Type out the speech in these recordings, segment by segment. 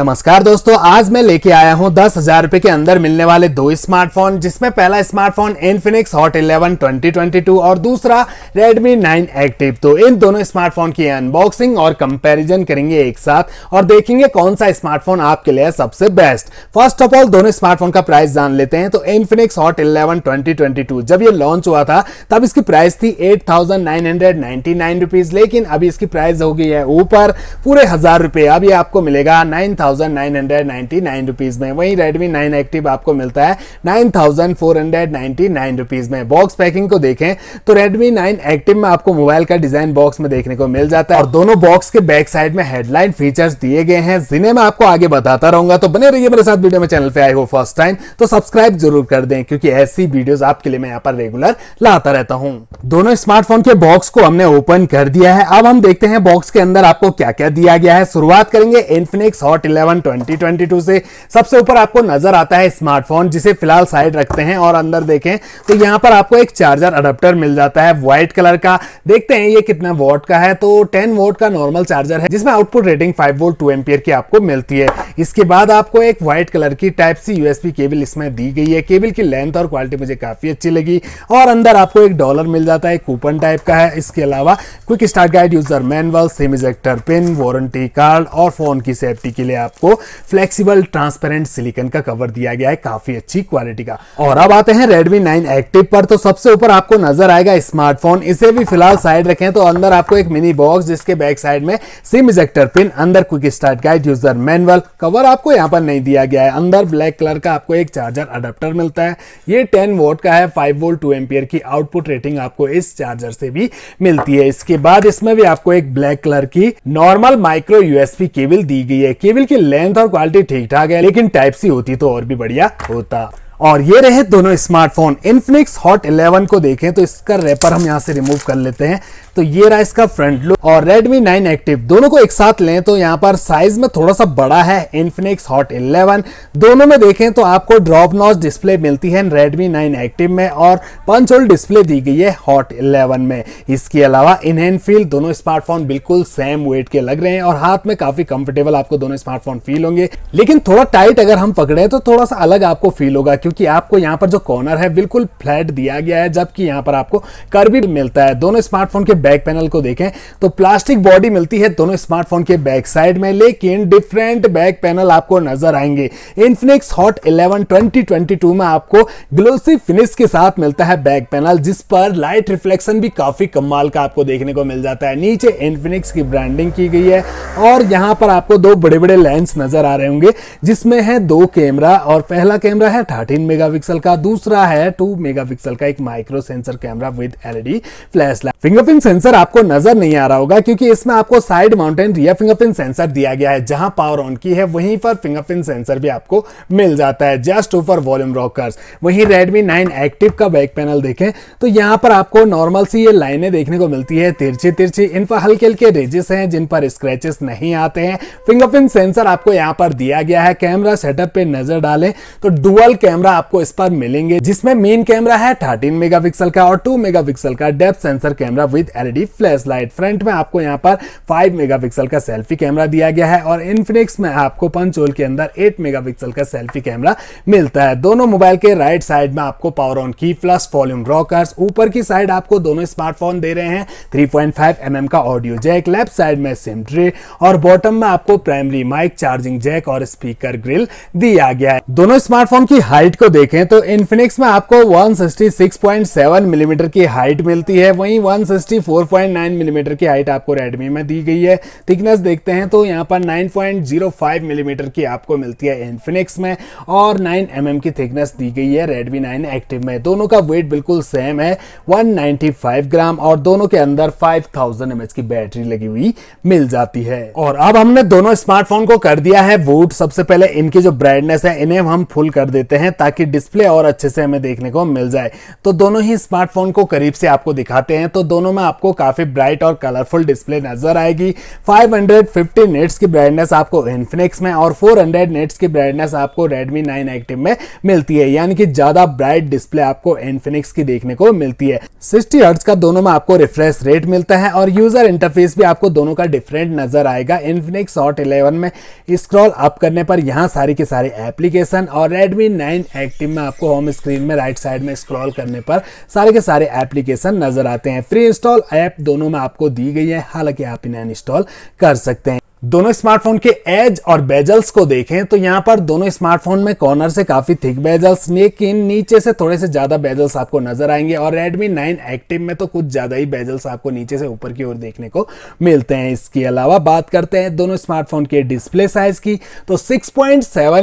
नमस्कार दोस्तों आज मैं लेके आया हूँ दस हजार रुपए के अंदर मिलने वाले दो स्मार्टफोन जिसमें पहला स्मार्टफोन इनफिनिक्स हॉट 11 2022 और दूसरा Redmi 9 एक्टिव तो इन दोनों स्मार्टफोन की अनबॉक्सिंग और कंपैरिजन करेंगे एक साथ और देखेंगे कौन सा स्मार्टफोन आपके लिए सबसे बेस्ट फर्स्ट ऑफ ऑल दोनों स्मार्टफोन का प्राइस जान लेते हैं तो इनफिनिक्स हॉट इलेवन ट्वेंटी जब ये लॉन्च हुआ था तब इसकी प्राइस थी एट लेकिन अभी इसकी प्राइस हो गई है ऊपर पूरे हजार रुपए अब ये आपको मिलेगा नाइन थाउजेंड रुपीज़ में वहीं रेडमी नाइन एक्टिव आपको मिलता है नाइन रुपीज़ में बॉक्स पैकिंग को देखें तो रेडमी नाइन एक्टिव में आपको मोबाइल का डिजाइन बॉक्स में देखने को मिल जाता है और दोनों बॉक्स के बैक साइड में हेडलाइन फीचर्स दिए गए हैं जिन्हें मैं आपको आगे बताता रहूंगा तो बने रहिए मेरे साथ वीडियो में चैनल पे आए हो फर्स्ट टाइम तो सब्सक्राइब जरूर कर दें क्योंकि ऐसी वीडियोस आपके लिए मैं यहाँ पर रेगुलर लाता रहता हूँ दोनों स्मार्टफोन के बॉक्स को हमने ओपन कर दिया है अब हम देखते हैं बॉक्स के अंदर आपको क्या क्या दिया गया है शुरुआत करेंगे Infinix hot eleven eleven twenty twenty two से सबसे ऊपर आपको नजर आता है स्मार्टफोन जिसे फिलहाल साइड रखते हैं और अंदर देखें तो यहाँ पर आपको एक चार्जर अडप्टर मिल जाता है व्हाइट कलर का देखते हैं ये कितना वोट का है तो टेन वोट का नॉर्मल चार्जर है जिसमें output rating five volt two ampere की आपको मिलती है इसके बाद आपको एक व्हाइट कलर की टाइप सी यूएसपी केबल इसमें दी गई है केबल की लेंथ और क्वालिटी मुझे काफी अच्छी लगी और अंदर आपको एक डॉलर मिल जाता है कूपन टाइप का है इसके अलावा quick start guide user manual SIM ejector pin warranty card और फोन की सेफ्टी के लिए आप आपको फ्लेक्सिबल ट्रांसपेरेंट सिलिकन का कवर दिया गया है काफी अच्छी क्वालिटी का और अब आते हैं रेडमी नाइन एक्टिव पर तो सबसे ऊपर आपको नजर आएगा स्मार्टफोन इसे भी फिलहाल साइड रखें तो अंदर आपको एक मिनी बॉक्स जिसके बैक साइड में सिम इजेक्टर पिन अंदर quick start guide user manual cover आपको यहाँ पर नहीं दिया गया है अंदर ब्लैक कलर का आपको एक चार्जर अडेप्टर मिलता है ये टेन वोट का है फाइव वोल्ट टू एम्पियर की आउटपुट रेटिंग आपको इस चार्जर से भी मिलती है इसके बाद इसमें भी आपको एक ब्लैक कलर की नॉर्मल माइक्रो यूएसपी केबल दी गई है केबल की लेंथ और क्वालिटी ठीक ठाक है लेकिन टाइप सी होती तो और भी बढ़िया होता और ये रहे दोनों स्मार्टफोन इनफिनिक्स हॉट 11 को देखें तो इसका रेपर हम यहाँ से रिमूव कर लेते हैं तो ये रहा इसका फ्रंट लुक और Redmi 9 एक्टिव दोनों को एक साथ लें तो यहाँ पर साइज में थोड़ा सा बड़ा है Infinix Hot 11 दोनों में देखें तो आपको ड्रॉप नॉच डिस्प्ले मिलती है Redmi 9 एक्टिव में और पंच होल डिस्प्ले दी गई है हॉट 11 में इसके अलावा इनहैंड फील दोनों स्मार्टफोन बिल्कुल सेम वेट के लग रहे हैं और हाथ में काफी कंफर्टेबल आपको दोनों स्मार्टफोन फील होंगे लेकिन थोड़ा टाइट अगर हम पकड़े तो थोड़ा सा अलग आपको फील होगा क्योंकि आपको यहाँ पर जो कॉर्नर है बिल्कुल फ्लैट दिया गया है जबकि यहाँ पर आपको कर मिलता है दोनों स्मार्टफोन के बैक पैनल को देखें तो प्लास्टिक बॉडी मिलती है दोनों स्मार्टफोन के बैक साइड में लेकिन डिफरेंट बैक पैनल आपको नजर आएंगे इनफिनिक्स हॉट 11 2022 में आपको ग्लोसी फिनिश के साथ मिलता है बैक पैनल जिस पर लाइट रिफ्लेक्शन भी काफी कमाल का आपको देखने को मिल जाता है नीचे इनफिनिक्स की ब्रांडिंग की गई है और यहाँ पर आपको दो बड़े बड़े लेंस नजर आ रहे होंगे जिसमें है दो कैमरा और पहला कैमरा है थर्टीन मेगा का दूसरा है टू मेगा का एक micro sensor camera with LED flash fingerprint sensor आपको नजर नहीं आ रहा होगा क्योंकि इसमें आपको side mounted rear fingerprint sensor दिया गया है जहां पावर ऑन की है वहीं पर फिंगरप्रिंट सेंसर भी आपको मिल जाता है जस्ट ऊपर वॉल्यूम रॉकर्स वहीं रेडमी नाइन एक्टिव का बैक पैनल देखें तो यहां पर आपको नॉर्मल सी ये लाइनें देखने को मिलती है तिरछी तिरछी इन पर हल्के हल्के रेजेस हैं जिन पर स्क्रेचेस नहीं आते हैं फिंगरप्रिंट सेंसर आपको यहाँ पर दिया गया है कैमरा सेटअप पे नजर डालें तो डुअल कैमरा आपको इस पर मिलेंगे जिसमें मेन कैमरा है थर्टीन मेगा का और टू मेगा का depth sensor camera camera with LED light front में आपको यहाँ पर 5 मेगापिक्सल का सेल्फी कैमरा दिया गया है और इनफिनिक्स में आपको पंचोल के अंदर 8 मेगापिक्सल का सेल्फी कैमरा मिलता है दोनों मोबाइल के राइट साइड में आपको पावर ऑन की प्लस वॉल्यूम रॉकर्स ऊपर की साइड आपको दोनों स्मार्टफोन दे रहे हैं थ्री पॉइंट mm का ऑडियो जैक लेफ्ट साइड में सिम ट्रे और बॉटम में आपको प्राइमरी माइक चार्जिंग जैक और स्पीकर ग्रिल दिया गया है दोनों स्मार्टफोन की हाइट को देखें तो इन्फिनिक्स में आपको 166.7 मिलीमीटर mm की हाइट मिलती है वहीं 164.9 मिलीमीटर mm की हाइट आपको Redmi में दी गई है थिकनेस देखते हैं तो यहाँ पर 9.05 मिलीमीटर mm की आपको मिलती है इन्फिनिक्स में और 9 एम mm की थिकनेस दी गई है Redmi 9 Active में दोनों का वेट बिल्कुल सेम है 195 ग्राम और दोनों के अंदर 5000 थाउजेंड की बैटरी लगी हुई मिल जाती है और अब हमने दोनों स्मार्टफोन को कर दिया है वोट सबसे पहले इनकी जो ब्राइटनेस है इन्हें हम फुल कर देते हैं ताकि डिस्प्ले और अच्छे से हमें देखने को मिल जाए तो दोनों ही स्मार्टफोन को करीब से आपको दिखाते हैं तो दोनों में आपको काफी ब्राइट और कलरफुल डिस्प्ले नजर आएगी 550 नेट्स की ब्राइटनेस आपको इन्फिनिक्स में और 400 नेट्स की ब्राइटनेस आपको रेडमी 9 एक्टिव में मिलती है यानी कि ज्यादा ब्राइट डिस्प्ले आपको इन्फिनिक्स की देखने को मिलती है सिक्सटी हर्ट्स का दोनों में आपको रिफ्रेश रेट मिलता है और यूजर इंटरफेस भी आपको दोनों का डिफरेंट नजर आएगा इन्फिनिक्स हॉट इलेवन में स्क्रॉल अप करने पर यहाँ सारी के सारे एप्लीकेशन और रेडमी नाइन एक्टिव में आपको होम स्क्रीन में राइट साइड में स्क्रॉल करने पर सारे के सारे एप्लीकेशन नजर आते हैं फ्री प्ले इंस्टॉल ऐप दोनों में आपको दी गई है हालांकि आप इन्हें इंस्टॉल कर सकते हैं दोनों स्मार्टफोन के एज और बेजल्स को देखें तो यहाँ पर दोनों स्मार्टफोन में कॉर्नर से काफी थिक बेजल्स लेकिन नीचे से थोड़े से ज्यादा बेजल्स आपको नजर आएंगे और Redmi 9 एक्टिव में तो कुछ ज्यादा ही बेजल्स आपको नीचे से ऊपर की ओर देखने को मिलते हैं इसके अलावा बात करते हैं दोनों स्मार्टफोन के डिस्प्ले साइज की तो सिक्स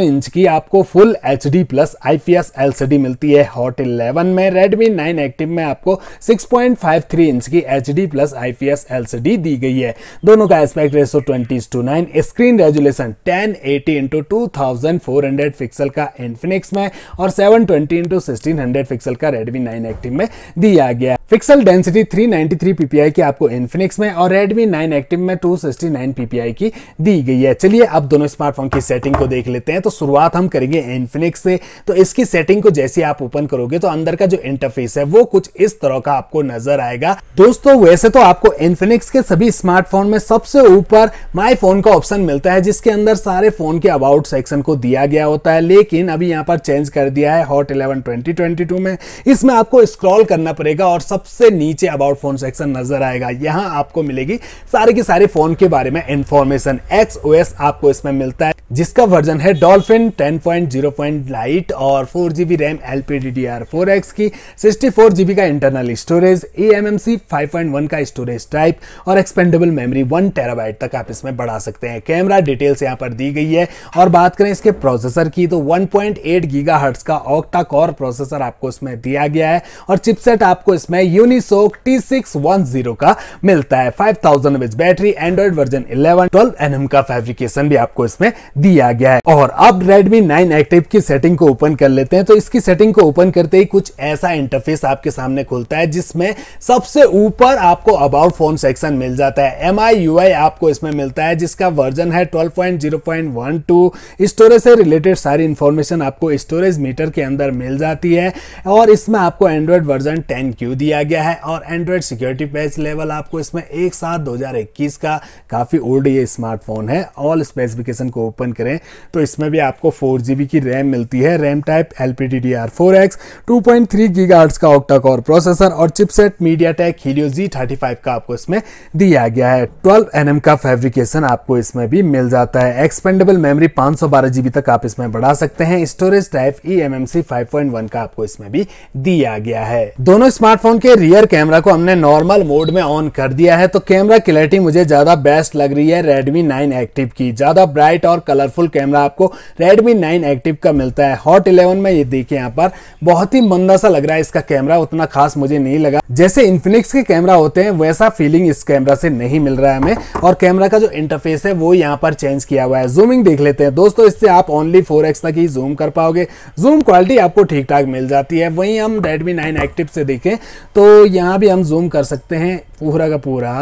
इंच की आपको full H D plus IPS LCD मिलती है हॉट इलेवन में रेडमी नाइन एक्टिव में आपको सिक्स इंच की H D plus IPS LCD दी गई है दोनों का aspect ratio twenty to nine screen resolution ten eighty into two thousand four hundred pixel का इन्फिनिक्स में और seven twenty into sixteen hundred pixel का रेडमी नाइन एक्टिव में दिया गया फिक्सल डेंसिटी 393 पीपीआई की आपको इन्फिनिक्स में और Redmi 9 एक्टिव में 269 पीपीआई की दी गई है चलिए अब दोनों स्मार्टफोन की सेटिंग को देख लेते हैं तो शुरुआत हम करेंगे इन्फिनिक्स से तो इसकी सेटिंग को जैसे आप ओपन करोगे तो अंदर का जो इंटरफेस है वो कुछ इस तरह का आपको नजर आएगा दोस्तों वैसे तो आपको इन्फिनिक्स के सभी स्मार्टफोन में सबसे ऊपर माई फोन का ऑप्शन मिलता है जिसके अंदर सारे फोन के अबाउट सेक्शन को दिया गया होता है लेकिन अभी यहाँ पर चेंज कर दिया है हॉट इलेवन ट्वेंटी में इसमें आपको स्क्रॉल करना पड़ेगा और सबसे नीचे अबाउट फोन सेक्शन नजर आएगा यहां आपको मिलेगी सारे के सारे फोन के बारे में इंफॉर्मेशन एक्स ओ आपको इसमें मिलता है जिसका वर्जन है डॉल्फिन 10.0. लाइट और four GB RAM L P D D R four X की सिक्सटी फोर जीबी का internal storage e M M C five point one का स्टोरेज टाइप और एक्सपेंडेबल मेमोरी वन टेराबाइट तक आप इसमें बढ़ा सकते हैं कैमरा डिटेल्स यहाँ पर दी गई है और बात करें इसके प्रोसेसर की तो one point eight giga hertz का ऑक्टा कोर प्रोसेसर आपको इसमें दिया गया है और चिपसेट आपको इसमें Unisoc T six one zero का मिलता है five thousand battery Android version eleven twelve N M का फेब्रिकेशन भी आपको इसमें दिया गया है और अब रेडमी नाइन एक्टिव की सेटिंग को ओपन कर लेते हैं तो इसकी सेटिंग को ओपन करते ही कुछ ऐसा इंटरफेस आपके सामने खुलता है जिसमें सबसे ऊपर आपको अबाउट फोन सेक्शन मिल जाता है एम आई आपको इसमें मिलता है जिसका वर्जन है twelve point point zero one two storage से रिलेटेड सारी इंफॉर्मेशन आपको स्टोरेज मीटर के अंदर मिल जाती है और इसमें आपको एंड्रॉइड वर्जन टेन क्यू दिया किया गया है और एंड्रॉयड सिक्योरिटी पैच लेवल आपको इसमें एक साथ 2021 का काफ़ी ओल्ड ये स्मार्टफोन है ऑल स्पेसिफिकेशन को ओपन करें तो इसमें भी आपको फोर की रैम मिलती है RAM type L P D D R four X two point three giga hertz का ऑक्टा कॉर प्रोसेसर और chipset MediaTek Helio G thirty five का आपको इसमें दिया गया है ट्वेल्व एन एम का फेब्रिकेशन आपको इसमें भी मिल जाता है एक्सपेंडेबल मेमोरी पाँच सौ बारह जीबी तक आप इसमें बढ़ा सकते हैं storage type e M M C five point one का आपको इसमें भी दिया गया है दोनों स्मार्टफोन के के रियर कैमरा को हमने नॉर्मल मोड में ऑन कर दिया है तो कैमरा क्लैरिटी मुझे ज़्यादा बेस्ट लग रही है Redmi 9 एक्टिव की ज़्यादा ब्राइट और कलरफुल कैमरा आपको Redmi 9 एक्टिव का मिलता है हॉट 11 में ये देखिए यहाँ पर बहुत ही मंदा सा लग रहा है इसका कैमरा उतना खास मुझे नहीं लगा जैसे इन्फिनिक्स के कैमरा होते हैं वैसा फीलिंग इस कैमरा से नहीं मिल रहा है हमें और कैमरा का जो इंटरफेस है वो यहाँ पर चेंज किया हुआ है जूमिंग देख लेते हैं दोस्तों इससे आप ओनली फोर तक ही जूम कर पाओगे जूम क्वालिटी आपको ठीक ठाक मिल जाती है वहीं हम रेडमी नाइन एक्टिव से देखें तो यहाँ भी हम जूम कर सकते हैं पूरा का पूरा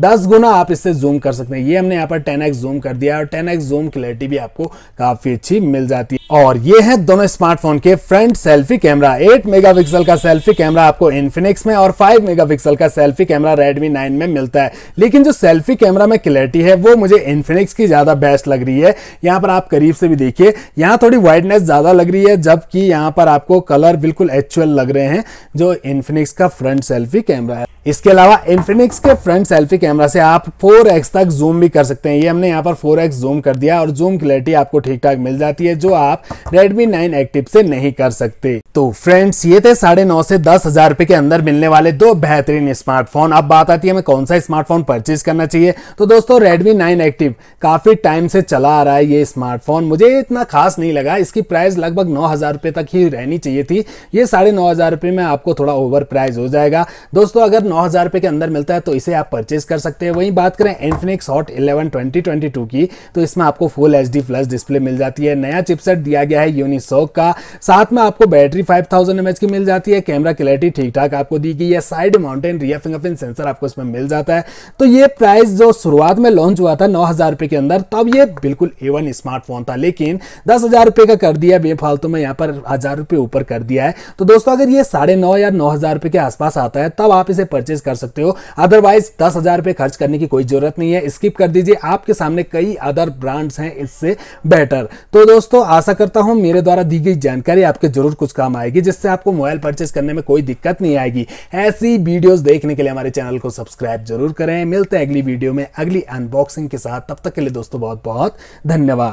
दस गुना आप इससे जूम कर सकते हैं ये हमने यहाँ पर टेन एक्स जूम कर दिया और टेन एक्स जूम क्लैरिटी भी आपको काफी अच्छी मिल जाती है और ये है दोनों स्मार्टफोन के front selfie camera eight megapixel का सेल्फी कैमरा आपको इन्फिनिक्स में और फाइव मेगापिक्सल का सेल्फी कैमरा रेडमी नाइन में मिलता है लेकिन जो सेल्फी कैमरा में क्लैरिटी है वो मुझे इन्फिनिक्स की ज्यादा बेस्ट लग रही है यहाँ पर आप करीब से भी देखिए यहाँ थोड़ी वाइडनेस ज्यादा लग रही है जबकि यहाँ पर आपको कलर बिल्कुल एक्चुअल लग रहे हैं जो इन्फिनिक्स का फ्रंट सेल्फी कैमरा है इसके अलावा इन्फिनिक्स के फ्रंट सेल्फी कैमरा से आप 4x तक जूम भी कर सकते हैं ये हमने यहाँ पर 4x जूम कर दिया और जूम क्लैरिटी आपको ठीक ठाक मिल जाती है जो आप Redmi 9 एक्टिव से नहीं कर सकते तो फ्रेंड्स ये थे साढ़े नौ से दस हजार रुपए के अंदर मिलने वाले दो बेहतरीन स्मार्टफोन अब बात आती है हमें कौन सा स्मार्टफोन परचेज करना चाहिए तो दोस्तों रेडमी नाइन एक्टिव काफी टाइम से चला आ रहा है ये स्मार्टफोन मुझे इतना खास नहीं लगा इसकी प्राइस लगभग नौ हजार तक ही रहनी चाहिए थी ये साढ़े नौ हजार में आपको थोड़ा ओवर प्राइस हो जाएगा दोस्तों अगर 9000 रुपए के अंदर मिलता है तो इसे आप परचेज कर सकते हैं वहीं बात करें इन्फिनिक्स हॉट 11 2022 की तो इसमें आपको फुल एच प्लस डिस्प्ले मिल जाती है नया चिपसेट दिया गया है यूनिसोक का साथ में आपको बैटरी फाइव थाउजेंड की मिल जाती है कैमरा क्लैरिटी ठीक ठाक आपको दी गई है side mounted rear fingerprint sensor आपको इसमें मिल जाता है तो ये प्राइस जो शुरुआत में लॉन्च हुआ था नौ हज़ार के अंदर तब ये बिल्कुल एवन स्मार्टफोन था लेकिन दस हज़ार का कर दिया बेफालतू में यहाँ पर हज़ार रुपए ऊपर कर दिया है तो दोस्तों अगर ये साढ़े नौ या नौ हज़ार रुपए के आसपास आता है तब आप इसे परचेज कर सकते हो अदरवाइज दस हजार रुपए खर्च करने की कोई जरूरत नहीं है स्किप कर दीजिए आपके सामने कई अदर ब्रांड्स हैं इससे बेटर तो दोस्तों आशा करता हूं मेरे द्वारा दी गई जानकारी आपके जरूर कुछ काम आएगी जिससे आपको मोबाइल परचेज करने में कोई दिक्कत नहीं आएगी ऐसी वीडियोस देखने के लिए हमारे चैनल को सब्सक्राइब जरूर करें मिलते हैं अगली वीडियो में अगली अनबॉक्सिंग के साथ तब तक के लिए दोस्तों बहुत बहुत धन्यवाद